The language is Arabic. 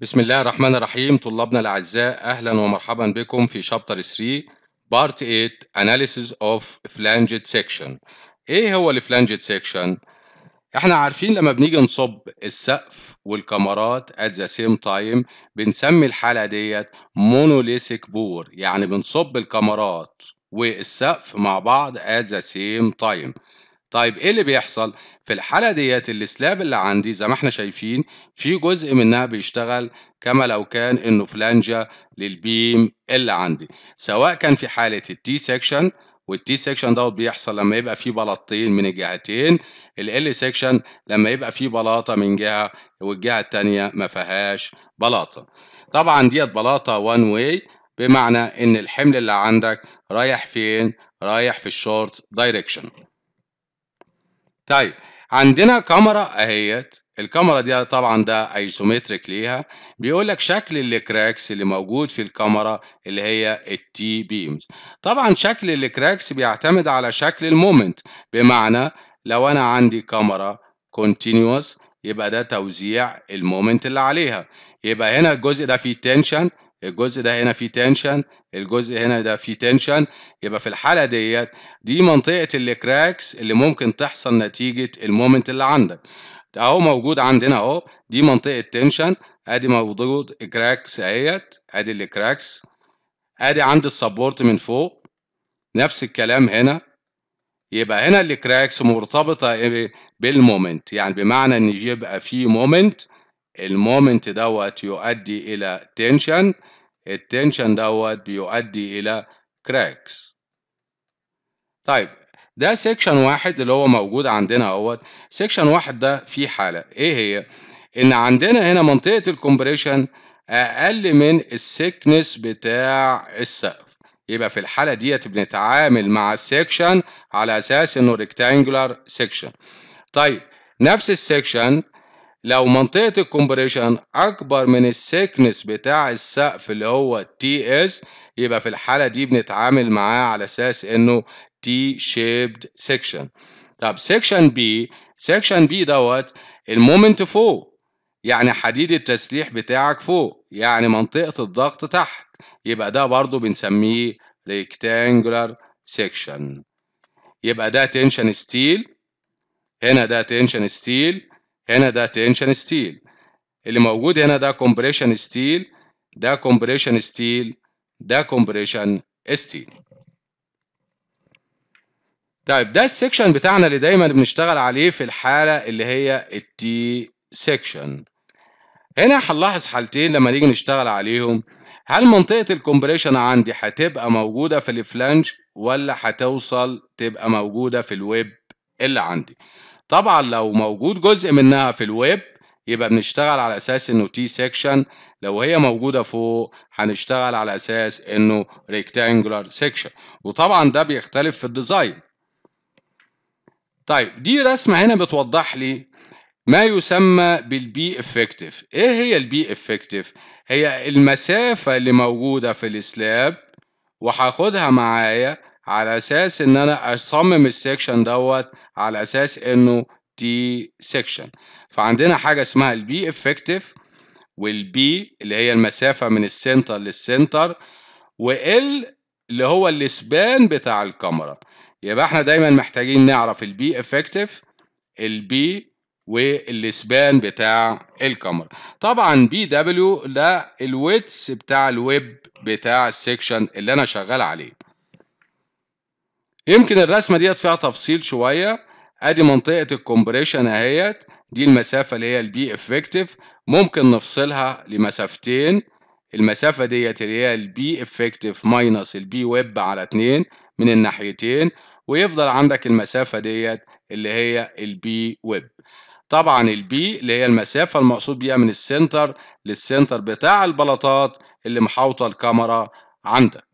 بسم الله الرحمن الرحيم طلابنا الأعزاء أهلا ومرحبا بكم في شابتر 3 بارت 8 Analysis of Flanged Section إيه هو الفلانجد سيكشن؟ إحنا عارفين لما بنيجي نصب السقف والكاميرات at the same time بنسمي الحالة ديت مونوليسك بور يعني بنصب الكاميرات والسقف مع بعض at the same time طيب ايه اللي بيحصل في الحاله ديت السلاب اللي عندي زي ما احنا شايفين في جزء منها بيشتغل كما لو كان انه فلانجا للبيم اللي عندي سواء كان في حاله التي سيكشن والتي سيكشن دوت بيحصل لما يبقى فيه بلاطتين من الجهتين ال سيكشن لما يبقى فيه بلاطه من جهه والجهه الثانيه ما فيهاش بلاطه طبعا ديت بلاطه وان واي بمعنى ان الحمل اللي عندك رايح فين رايح في الشورت دايركشن طيب عندنا كاميرا اهيت الكاميرا دي طبعا ده ايزومتريك ليها بيقول لك شكل الكراكس اللي موجود في الكاميرا اللي هي التي بيمز طبعا شكل الكراكس بيعتمد على شكل المومنت بمعنى لو انا عندي كاميرا كونتينوس يبقى ده توزيع المومنت اللي عليها يبقى هنا الجزء ده فيه تنشن الجزء ده هنا فيه تنشن الجزء هنا ده فيه تنشن يبقى في الحاله ديت دي منطقه الكراكس اللي ممكن تحصل نتيجه المومنت اللي عندك اهو موجود عندنا اهو دي منطقه تنشن ادي موجود كراكس اهيت ادي الكراكس ادي عند السبورت من فوق نفس الكلام هنا يبقى هنا الكراكس مرتبطه بالمومنت يعني بمعنى ان يبقى فيه مومنت المومنت دوت يؤدي الى تنشن التنشن دوت بيؤدي إلى كراكس طيب ده سيكشن واحد اللي هو موجود عندنا اهوت سيكشن واحد ده فيه حالة ايه هي؟ ان عندنا هنا منطقة الكومبريشن اقل من السكنس بتاع السقف يبقى في الحالة ديت بنتعامل مع السيكشن على اساس انه ريكتانجولار سيكشن طيب نفس السيكشن لو منطقة الكمبريشن أكبر من السيكنس بتاع السقف اللي هو تي اس يبقى في الحالة دي بنتعامل معاه على أساس إنه تي شيبد سيكشن طب سيكشن بي سيكشن بي دوت المومنت فوق يعني حديد التسليح بتاعك فوق يعني منطقة الضغط تحت يبقى ده برضو بنسميه rectangular section يبقى ده تنشن ستيل هنا ده تنشن ستيل هنا ده تنشن ستيل اللي موجود هنا ده كومبريشن ستيل ده كومبريشن ستيل ده كومبريشن ستيل طيب ده السكشن بتاعنا اللي دايما بنشتغل عليه في الحالة اللي هي التي سكشن هنا هنلاحظ حالتين لما نيجي نشتغل عليهم هل منطقة الكومبريشن عندي هتبقى موجودة في الفلانج ولا هتوصل تبقى موجودة في الويب اللي عندي طبعا لو موجود جزء منها في الويب يبقى بنشتغل على اساس انه تي سيكشن لو هي موجوده فوق هنشتغل على اساس انه ريكتانجولار سيكشن وطبعا ده بيختلف في الديزاين طيب دي رسمه هنا بتوضح لي ما يسمى بالبي افكتيف ايه هي البي افكتيف هي المسافه اللي موجوده في السلاب وهاخدها معايا على اساس ان انا اصمم السكشن دوت على اساس انه تي سكشن فعندنا حاجه اسمها البي افكتيف والبي اللي هي المسافه من السنتر للسنتر وال اللي هو السبان بتاع الكاميرا يبقى احنا دايما محتاجين نعرف البي افكتيف البي والاسبان بتاع الكاميرا طبعا بي دبليو ده الويتس بتاع الويب بتاع السكشن اللي انا شغال عليه يمكن الرسمه ديت فيها تفصيل شويه ادي منطقه الكومبريشن اهيت دي المسافه اللي هي البي افكتيف ممكن نفصلها لمسافتين المسافه ديت اللي هي البي افكتيف ماينس البي ويب على 2 من الناحيتين ويفضل عندك المسافه ديت اللي هي البي ويب طبعا البي اللي هي المسافه المقصود بيها من السنتر للسنتر بتاع البلاطات اللي محاوطه الكاميرا عندك